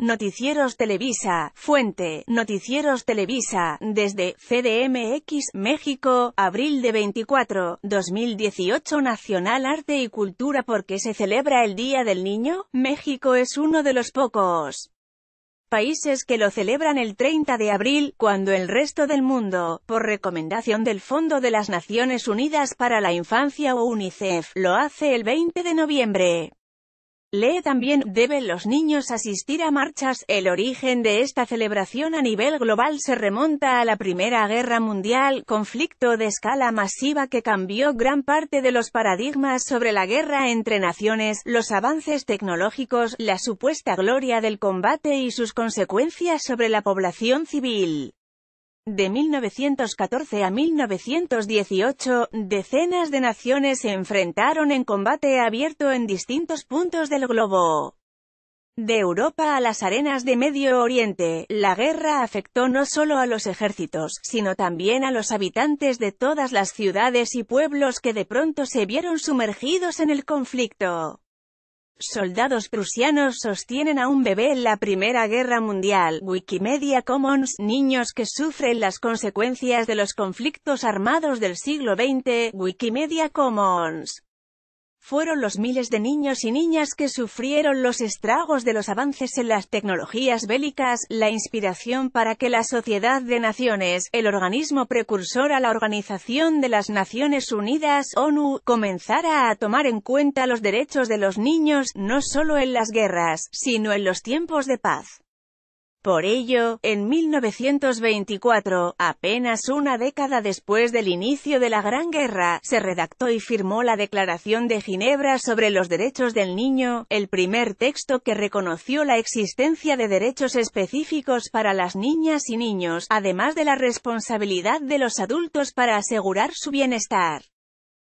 Noticieros Televisa. Fuente, Noticieros Televisa, desde CDMX, México, abril de 24, 2018 Nacional Arte y Cultura porque se celebra el Día del Niño, México es uno de los pocos países que lo celebran el 30 de abril, cuando el resto del mundo, por recomendación del Fondo de las Naciones Unidas para la Infancia o UNICEF, lo hace el 20 de noviembre. Lee también, deben los niños asistir a marchas. El origen de esta celebración a nivel global se remonta a la Primera Guerra Mundial, conflicto de escala masiva que cambió gran parte de los paradigmas sobre la guerra entre naciones, los avances tecnológicos, la supuesta gloria del combate y sus consecuencias sobre la población civil. De 1914 a 1918, decenas de naciones se enfrentaron en combate abierto en distintos puntos del globo. De Europa a las arenas de Medio Oriente, la guerra afectó no solo a los ejércitos, sino también a los habitantes de todas las ciudades y pueblos que de pronto se vieron sumergidos en el conflicto. Soldados prusianos sostienen a un bebé en la Primera Guerra Mundial. Wikimedia Commons. Niños que sufren las consecuencias de los conflictos armados del siglo XX. Wikimedia Commons fueron los miles de niños y niñas que sufrieron los estragos de los avances en las tecnologías bélicas, la inspiración para que la Sociedad de Naciones, el organismo precursor a la Organización de las Naciones Unidas, ONU, comenzara a tomar en cuenta los derechos de los niños, no solo en las guerras, sino en los tiempos de paz. Por ello, en 1924, apenas una década después del inicio de la Gran Guerra, se redactó y firmó la Declaración de Ginebra sobre los Derechos del Niño, el primer texto que reconoció la existencia de derechos específicos para las niñas y niños, además de la responsabilidad de los adultos para asegurar su bienestar.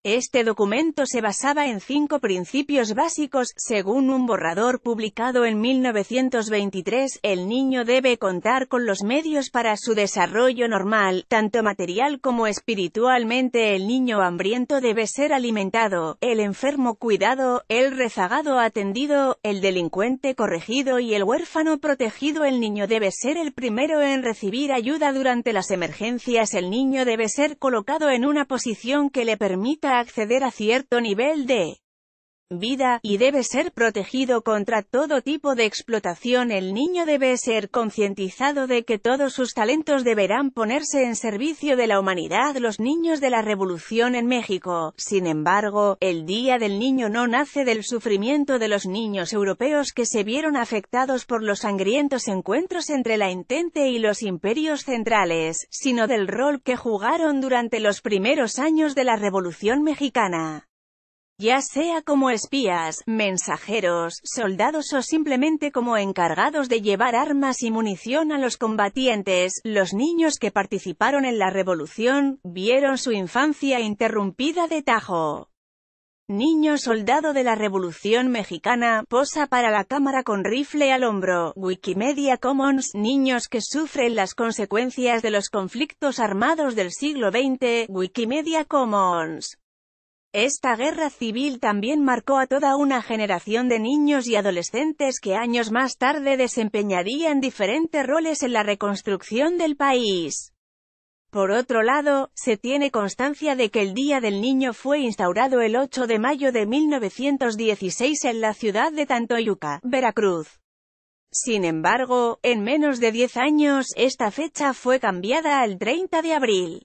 Este documento se basaba en cinco principios básicos, según un borrador publicado en 1923, el niño debe contar con los medios para su desarrollo normal, tanto material como espiritualmente el niño hambriento debe ser alimentado, el enfermo cuidado, el rezagado atendido, el delincuente corregido y el huérfano protegido el niño debe ser el primero en recibir ayuda durante las emergencias el niño debe ser colocado en una posición que le permita acceder a cierto nivel de vida, y debe ser protegido contra todo tipo de explotación. El niño debe ser concientizado de que todos sus talentos deberán ponerse en servicio de la humanidad. Los niños de la revolución en México, sin embargo, el Día del Niño no nace del sufrimiento de los niños europeos que se vieron afectados por los sangrientos encuentros entre la Intente y los imperios centrales, sino del rol que jugaron durante los primeros años de la Revolución Mexicana ya sea como espías, mensajeros, soldados o simplemente como encargados de llevar armas y munición a los combatientes, los niños que participaron en la revolución, vieron su infancia interrumpida de tajo. Niño soldado de la Revolución Mexicana, posa para la cámara con rifle al hombro, Wikimedia Commons, niños que sufren las consecuencias de los conflictos armados del siglo XX, Wikimedia Commons. Esta guerra civil también marcó a toda una generación de niños y adolescentes que años más tarde desempeñarían diferentes roles en la reconstrucción del país. Por otro lado, se tiene constancia de que el Día del Niño fue instaurado el 8 de mayo de 1916 en la ciudad de Tantoyuca, Veracruz. Sin embargo, en menos de 10 años, esta fecha fue cambiada al 30 de abril.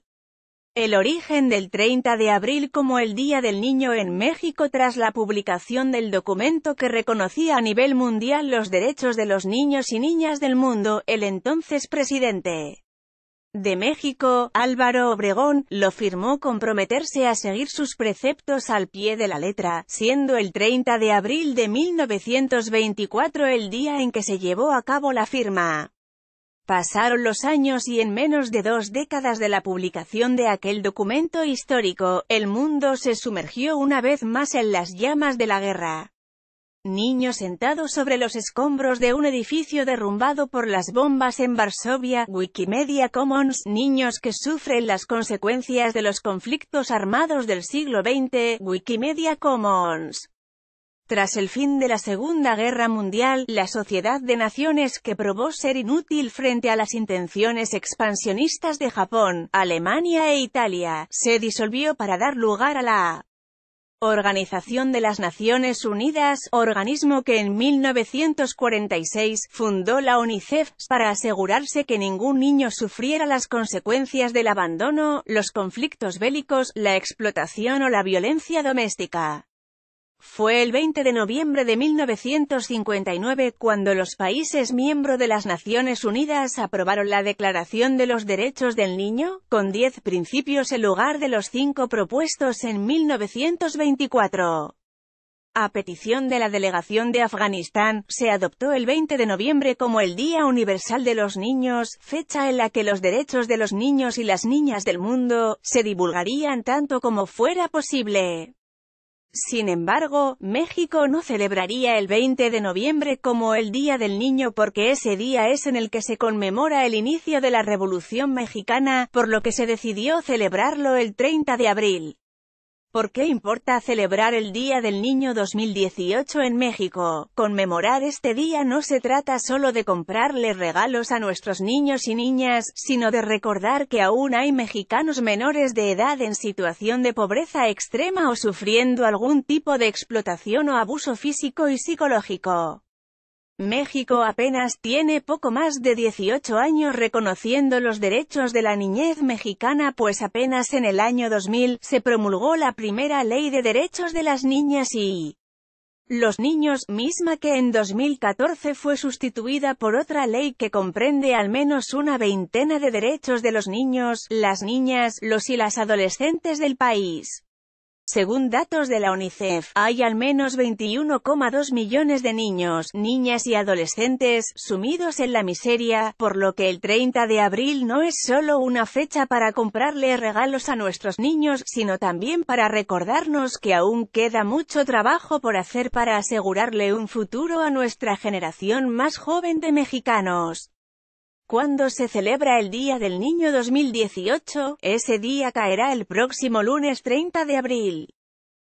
El origen del 30 de abril como el Día del Niño en México tras la publicación del documento que reconocía a nivel mundial los derechos de los niños y niñas del mundo, el entonces presidente de México, Álvaro Obregón, lo firmó comprometerse a seguir sus preceptos al pie de la letra, siendo el 30 de abril de 1924 el día en que se llevó a cabo la firma. Pasaron los años y en menos de dos décadas de la publicación de aquel documento histórico, el mundo se sumergió una vez más en las llamas de la guerra. Niños sentados sobre los escombros de un edificio derrumbado por las bombas en Varsovia, Wikimedia Commons, niños que sufren las consecuencias de los conflictos armados del siglo XX, Wikimedia Commons. Tras el fin de la Segunda Guerra Mundial, la Sociedad de Naciones que probó ser inútil frente a las intenciones expansionistas de Japón, Alemania e Italia, se disolvió para dar lugar a la Organización de las Naciones Unidas, organismo que en 1946 fundó la UNICEF, para asegurarse que ningún niño sufriera las consecuencias del abandono, los conflictos bélicos, la explotación o la violencia doméstica. Fue el 20 de noviembre de 1959 cuando los países miembros de las Naciones Unidas aprobaron la Declaración de los Derechos del Niño, con 10 principios en lugar de los 5 propuestos en 1924. A petición de la delegación de Afganistán, se adoptó el 20 de noviembre como el Día Universal de los Niños, fecha en la que los derechos de los niños y las niñas del mundo se divulgarían tanto como fuera posible. Sin embargo, México no celebraría el 20 de noviembre como el Día del Niño porque ese día es en el que se conmemora el inicio de la Revolución Mexicana, por lo que se decidió celebrarlo el 30 de abril. ¿Por qué importa celebrar el Día del Niño 2018 en México? Conmemorar este día no se trata solo de comprarle regalos a nuestros niños y niñas, sino de recordar que aún hay mexicanos menores de edad en situación de pobreza extrema o sufriendo algún tipo de explotación o abuso físico y psicológico. México apenas tiene poco más de 18 años reconociendo los derechos de la niñez mexicana pues apenas en el año 2000 se promulgó la primera ley de derechos de las niñas y los niños, misma que en 2014 fue sustituida por otra ley que comprende al menos una veintena de derechos de los niños, las niñas, los y las adolescentes del país. Según datos de la UNICEF, hay al menos 21,2 millones de niños, niñas y adolescentes sumidos en la miseria, por lo que el 30 de abril no es solo una fecha para comprarle regalos a nuestros niños, sino también para recordarnos que aún queda mucho trabajo por hacer para asegurarle un futuro a nuestra generación más joven de mexicanos. Cuando se celebra el Día del Niño 2018, ese día caerá el próximo lunes 30 de abril.